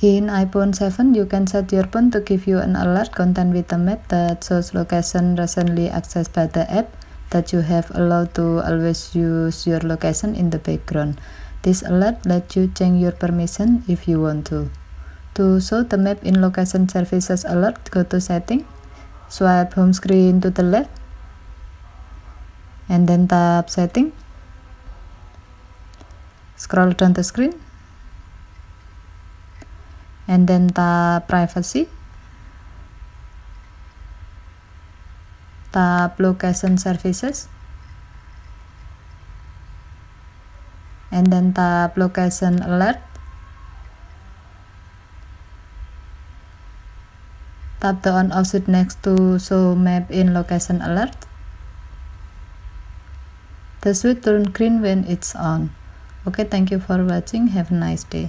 In iPhone 7, you can set your phone to give you an alert content with a map that shows location recently accessed by the app that you have allowed to always use your location in the background. This alert lets you change your permission if you want to. To show the map in location services alert, go to setting, swipe home screen to the left, and then tap setting. Scroll down the screen, and then tab privacy tab location services and then tab location alert tap the on off switch next to show map in location alert the switch turn green when it's on okay thank you for watching have a nice day